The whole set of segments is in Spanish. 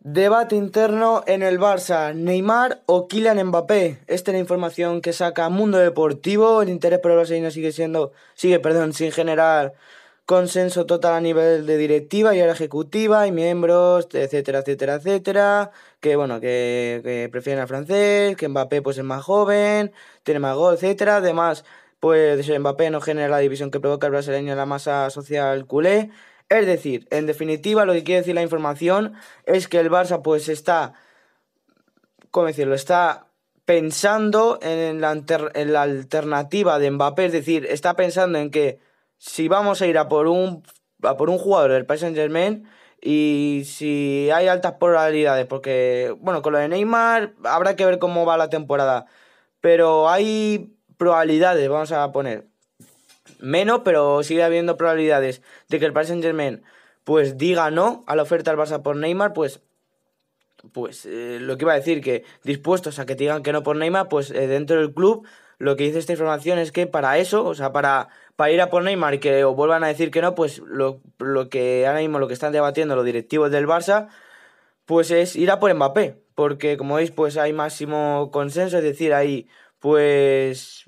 Debate interno en el Barça, Neymar o Kylian Mbappé. Esta es la información que saca Mundo Deportivo. El interés por el brasileño sigue siendo, sigue, perdón, sin generar consenso total a nivel de directiva y a ejecutiva y miembros, etcétera, etcétera, etcétera. Que bueno, que, prefieren al francés, que Mbappé pues es más joven, tiene más gol, etcétera. Además, pues Mbappé no genera la división que provoca el brasileño en la masa social culé. Es decir, en definitiva, lo que quiere decir la información es que el Barça pues está, ¿cómo decirlo? Está pensando en la, alternativa de Mbappé, es decir, está pensando en que si vamos a ir a por un, por un jugador del Paris Saint y si hay altas probabilidades, porque, bueno, con lo de Neymar habrá que ver cómo va la temporada. Pero hay probabilidades, vamos a poner menos, pero sigue habiendo probabilidades de que el Paris Saint pues diga no a la oferta del Barça por Neymar, pues pues eh, lo que iba a decir que dispuestos a que digan que no por Neymar, pues eh, dentro del club lo que dice esta información es que para eso, o sea, para, para ir a por Neymar y que vuelvan a decir que no, pues lo, lo que ahora mismo lo que están debatiendo los directivos del Barça, pues es ir a por Mbappé, porque como veis, pues hay máximo consenso, es decir, hay pues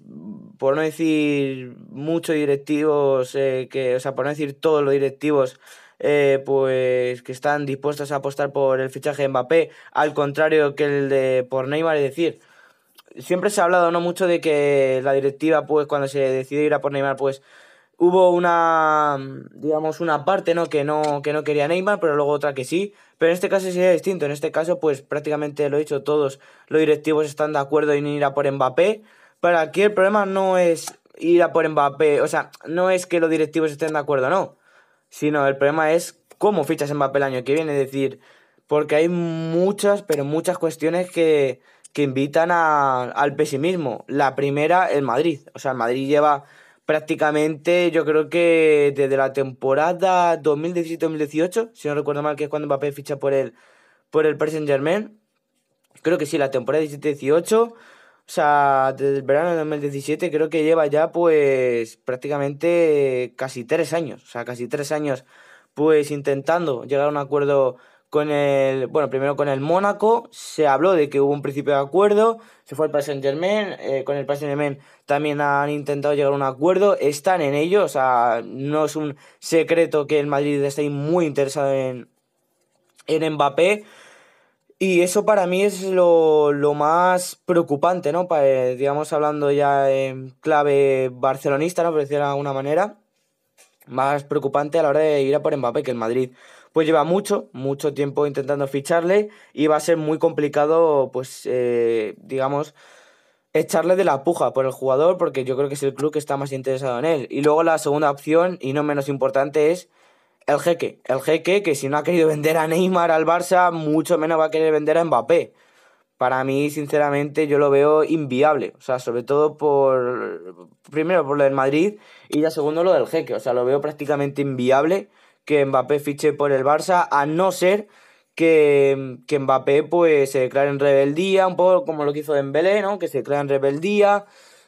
por no decir muchos directivos, eh, que, o sea, por no decir todos los directivos, eh, pues que están dispuestos a apostar por el fichaje de Mbappé, al contrario que el de por Neymar, es decir, siempre se ha hablado no mucho de que la directiva, pues cuando se decide ir a por Neymar, pues hubo una, digamos, una parte ¿no? Que, no, que no quería Neymar, pero luego otra que sí. Pero en este caso sería distinto. En este caso, pues prácticamente lo he dicho todos, los directivos están de acuerdo en ir a por Mbappé. Para aquí el problema no es ir a por Mbappé, o sea, no es que los directivos estén de acuerdo, no. Sino el problema es cómo fichas Mbappé el año que viene. Es decir, porque hay muchas, pero muchas cuestiones que, que invitan al pesimismo. La primera, el Madrid. O sea, el Madrid lleva prácticamente yo creo que desde la temporada 2017-2018, si no recuerdo mal, que es cuando Mbappé ficha por el, por el Germain. Creo que sí, la temporada 17-18, o sea, desde el verano de 2017 creo que lleva ya pues prácticamente casi tres años, o sea, casi tres años pues intentando llegar a un acuerdo con el, bueno, primero con el Mónaco, se habló de que hubo un principio de acuerdo, se fue al Paris Saint Germain, eh, con el Paris Saint Germain también han intentado llegar a un acuerdo, están en ello, o sea, no es un secreto que el Madrid esté muy interesado en, Mbappé, y eso para mí es lo, lo más preocupante, ¿no? Eh, digamos, hablando ya en clave barcelonista, ¿no? Por decirlo de alguna manera, más preocupante a la hora de ir a por Mbappé que el Madrid pues lleva mucho, mucho tiempo intentando ficharle y va a ser muy complicado, pues, eh, digamos, echarle de la puja por el jugador porque yo creo que es el club que está más interesado en él. Y luego la segunda opción, y no menos importante, es el jeque. El jeque que si no ha querido vender a Neymar al Barça, mucho menos va a querer vender a Mbappé. Para mí, sinceramente, yo lo veo inviable. O sea, sobre todo por. Primero, por lo del Madrid. Y ya segundo, lo del jeque. O sea, lo veo prácticamente inviable que Mbappé fiche por el Barça, a no ser que, Mbappé pues, se declare en rebeldía, un poco como lo que hizo Dembélé, ¿no? que se declare en rebeldía,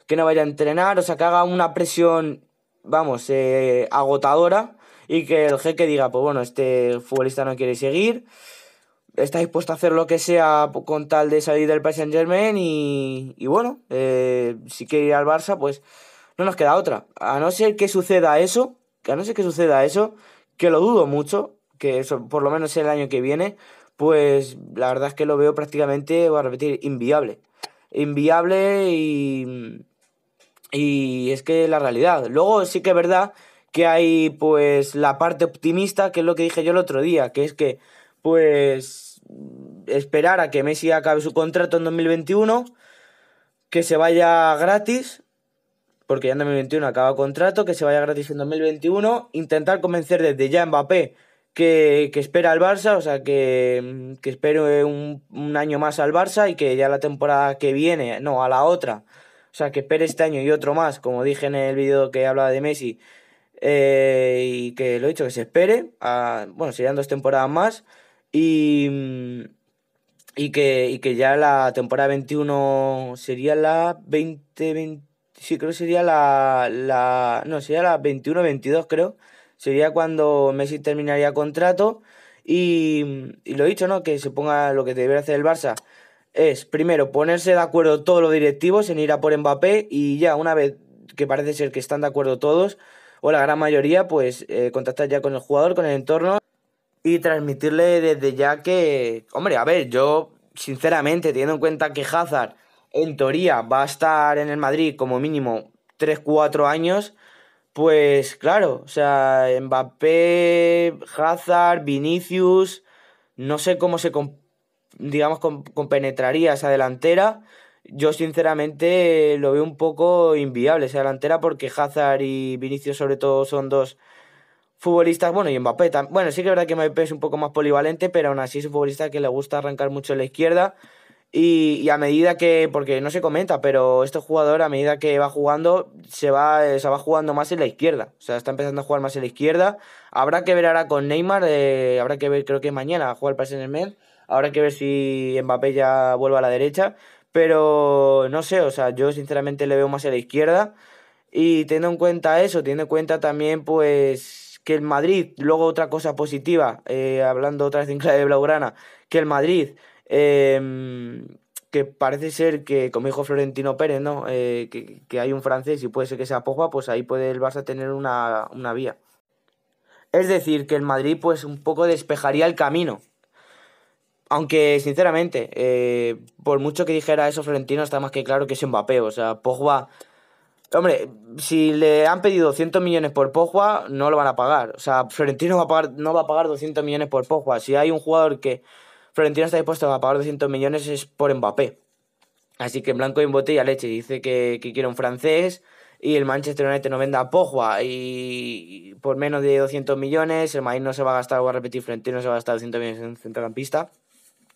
que no vaya a entrenar, o sea, que haga una presión, vamos, eh, agotadora y que el jeque diga, pues bueno, este futbolista no quiere seguir, está dispuesto a hacer lo que sea con tal de salir del Paris Saint Germain y, bueno, eh, si quiere ir al Barça, pues no nos queda otra. A no ser que suceda eso, que a no ser que suceda eso, que lo dudo mucho, que eso por lo menos el año que viene, pues la verdad es que lo veo prácticamente, voy a repetir, inviable. Inviable y, y es que la realidad. Luego sí que es verdad que hay pues la parte optimista, que es lo que dije yo el otro día, que es que pues esperar a que Messi acabe su contrato en 2021, que se vaya gratis porque ya en 2021 acaba contrato, que se vaya gratis en 2021, intentar convencer desde ya a Mbappé que, que, espera al Barça, o sea, que, que espere un, año más al Barça y que ya la temporada que viene, no, a la otra, o sea, que espere este año y otro más, como dije en el vídeo que hablaba de Messi, eh, y que lo he dicho, que se espere, bueno, serían dos temporadas más, y, y, que, y que ya la temporada 21 sería la 2021 sí, creo que sería la, la, no, sería la 21-22 creo, sería cuando Messi terminaría contrato y, y lo dicho, ¿no? Que se ponga lo que debería hacer el Barça es, primero, ponerse de acuerdo todos los directivos en ir a por Mbappé y ya una vez que parece ser que están de acuerdo todos, o la gran mayoría, pues eh, contactar ya con el jugador, con el entorno y transmitirle desde ya que, hombre, a ver, yo sinceramente, teniendo en cuenta que Hazard en teoría va a estar en el Madrid como mínimo 3-4 años, pues claro, o sea, Mbappé, Hazard, Vinicius, no sé cómo se, digamos, compenetraría esa delantera. Yo sinceramente lo veo un poco inviable esa delantera porque Hazard y Vinicius sobre todo son dos futbolistas, bueno, y Mbappé también. Bueno, sí que es verdad que Mbappé es un poco más polivalente, pero aún así es un futbolista que le gusta arrancar mucho en la izquierda. Y, a medida que, porque no se comenta, pero este jugador a medida que va jugando, se va, eh, se va jugando más en la izquierda. O sea, está empezando a jugar más en la izquierda. Habrá que ver ahora con Neymar, eh, habrá que ver, creo que mañana jugar el en el mes Habrá que ver si Mbappé ya vuelve a la derecha. Pero no sé, o sea, yo sinceramente le veo más a la izquierda. Y teniendo en cuenta eso, teniendo en cuenta también, pues, que el Madrid, luego otra cosa positiva, eh, hablando otra vez de clave de Blaugrana, que el Madrid Em, que parece ser que, como dijo Florentino Pérez, ¿no? Eh, que, hay un francés y puede ser que sea Pogba, pues ahí puede el Barça tener una, vía. Es decir, que el Madrid pues un poco despejaría el camino. Aunque, sinceramente, eh, por mucho que dijera eso Florentino, está más que claro que es Mbappé. O sea, Pogba... Hombre, si le han pedido 200 millones por Pogba, no lo van a pagar. O sea, Florentino no va a pagar 200 millones por Pogba. Si hay un jugador que Florentino está dispuesto a pagar 200 millones es por Mbappé. Así que Blanco y botella leche dice que, quiere un francés y el Manchester United no venda a Pogba y por menos de 200 millones, el Madrid no se va a gastar, voy a repetir, Florentino se va a gastar 200 millones en centrocampista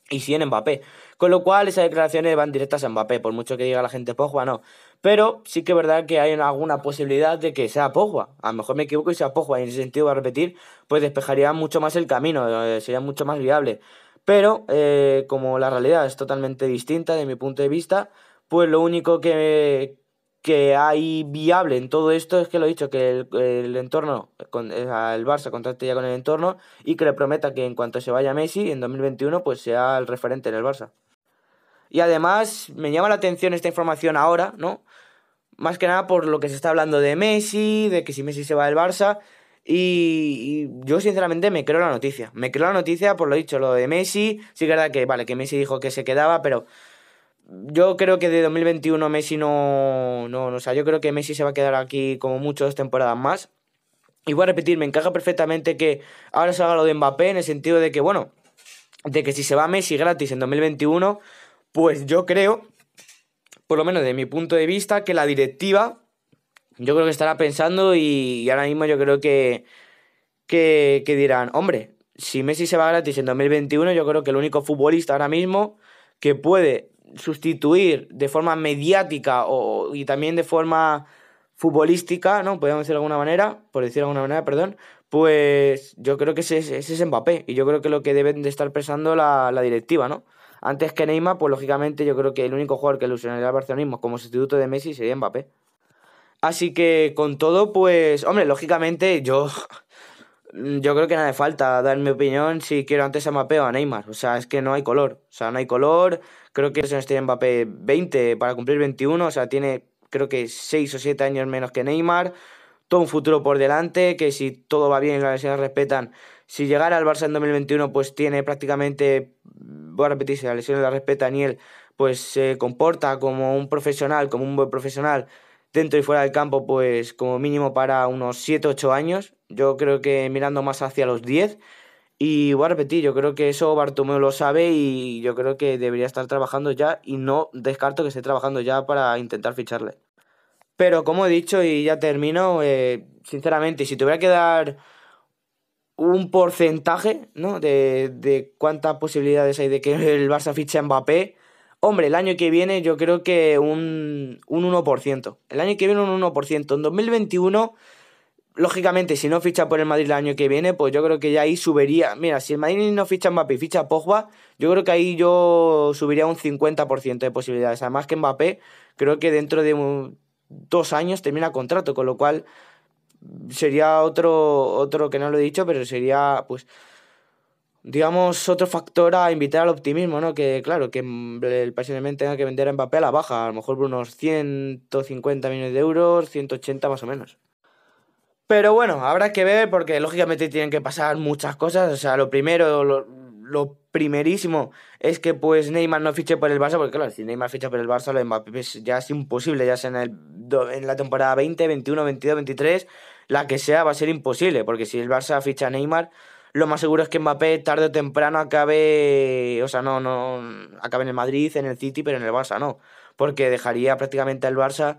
y sí en Mbappé. Con lo cual esas declaraciones van directas a Mbappé, por mucho que diga la gente Pogba, no. Pero sí que es verdad que hay alguna posibilidad de que sea Pogba. A lo mejor me equivoco y sea Pogba. Y en ese sentido, voy a repetir, pues despejaría mucho más el camino, eh, sería mucho más viable. Pero eh, como la realidad es totalmente distinta de mi punto de vista, pues lo único que, hay viable en todo esto es que lo he dicho, que el, entorno, el Barça contacte ya con el entorno y que le prometa que en cuanto se vaya Messi en 2021 pues sea el referente en el Barça. Y además me llama la atención esta información ahora, ¿no? Más que nada por lo que se está hablando de Messi, de que si Messi se va del Barça, y, yo sinceramente me creo la noticia. Me creo la noticia por lo dicho, lo de Messi. Sí que es verdad que, vale, que Messi dijo que se quedaba, pero yo creo que de 2021 Messi no, no, no, o sea, yo creo que Messi se va a quedar aquí como mucho temporadas más. Y voy a repetir, me encaja perfectamente que ahora salga lo de Mbappé en el sentido de que, bueno, de que si se va Messi gratis en 2021, pues yo creo, por lo menos de mi punto de vista, que la directiva yo creo que estará pensando y, ahora mismo yo creo que, que, dirán, hombre, si Messi se va gratis en 2021, yo creo que el único futbolista ahora mismo que puede sustituir de forma mediática o, y también de forma futbolística, ¿no? Podríamos decir de alguna manera, por decir de alguna manera, perdón, pues yo creo que ese, es Mbappé y yo creo que lo que deben de estar pensando la, la directiva, ¿no? Antes que Neymar, pues lógicamente yo creo que el único jugador que ilusionaría al barcelonismo como sustituto de Messi sería Mbappé. Así que con todo, pues, hombre, lógicamente yo, yo creo que nada de falta dar mi opinión si quiero antes a Mbappé a Neymar. O sea, es que no hay color. O sea, no hay color. Creo que se nos tiene Mbappé 20 para cumplir 21. O sea, tiene creo que 6 o 7 años menos que Neymar. Todo un futuro por delante, que si todo va bien y las lesiones respetan, si llegara al Barça en 2021, pues tiene prácticamente, voy a repetirse, las lesiones las respetan y él pues se comporta como un profesional, como un buen profesional dentro y fuera del campo, pues como mínimo para unos 7-8 años. Yo creo que mirando más hacia los 10. Y voy a repetir, yo creo que eso Bartomeu lo sabe y yo creo que debería estar trabajando ya y no descarto que esté trabajando ya para intentar ficharle. Pero como he dicho y ya termino, eh, sinceramente, si tuviera que dar un porcentaje ¿no? de, de cuántas posibilidades hay de que el Barça fiche a Mbappé, Hombre, el año que viene yo creo que un, 1%. El año que viene un 1%. En 2021, lógicamente, si no ficha por el Madrid el año que viene, pues yo creo que ya ahí subiría. Mira, si el Madrid no ficha Mbappé y ficha Pogba, yo creo que ahí yo subiría un 50% de posibilidades. Además que Mbappé, creo que dentro de dos años termina contrato, con lo cual sería otro, otro que no lo he dicho, pero sería pues digamos, otro factor a invitar al optimismo, ¿no? Que, claro, que mm, el PSG tenga que vender a Mbappé a la baja, a lo mejor por unos 150 millones de euros, 180 más o menos. Pero bueno, habrá que ver porque lógicamente tienen que pasar muchas cosas. O sea, lo primero, lo, primerísimo es que pues Neymar no fiche por el Barça, porque claro, si Neymar ficha por el Barça, pues, ya es imposible, ya sea en, el, en la temporada 20, 21, 22, 23, la que sea va a ser imposible, porque si el Barça ficha a Neymar, lo más seguro es que Mbappé tarde o temprano acabe, o sea, no, no, acabe en el Madrid, en el City, pero en el Barça no, porque dejaría prácticamente al Barça,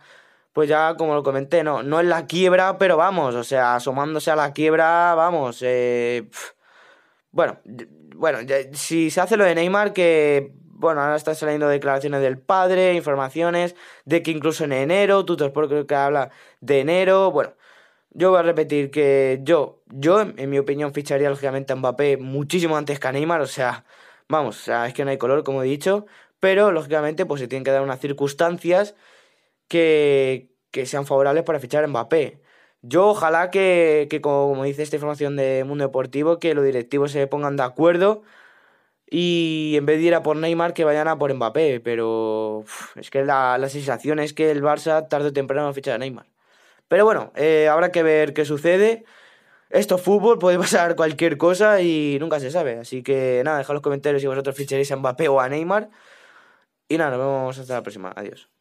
pues ya como lo comenté, no, no en la quiebra, pero vamos, o sea, asomándose a la quiebra, vamos, eh, bueno, bueno, si se hace lo de Neymar, que bueno, ahora están saliendo declaraciones del padre, informaciones de que incluso en enero, Tutor creo que habla de enero, bueno, yo voy a repetir que yo yo, en, mi opinión, ficharía lógicamente a Mbappé muchísimo antes que a Neymar, o sea, vamos, es que no hay color, como he dicho, pero lógicamente pues se tienen que dar unas circunstancias que, que sean favorables para fichar a Mbappé. Yo ojalá que, que, como dice esta información de Mundo Deportivo, que los directivos se pongan de acuerdo y en vez de ir a por Neymar, que vayan a por Mbappé. Pero es que la, sensación es que el Barça tarde o temprano va a fichar a Neymar. Pero bueno, eh, habrá que ver qué sucede. Esto es fútbol, puede pasar cualquier cosa y nunca se sabe. Así que nada, dejad los comentarios si vosotros ficharéis a Mbappé o a Neymar. Y nada, nos vemos hasta la próxima. Adiós.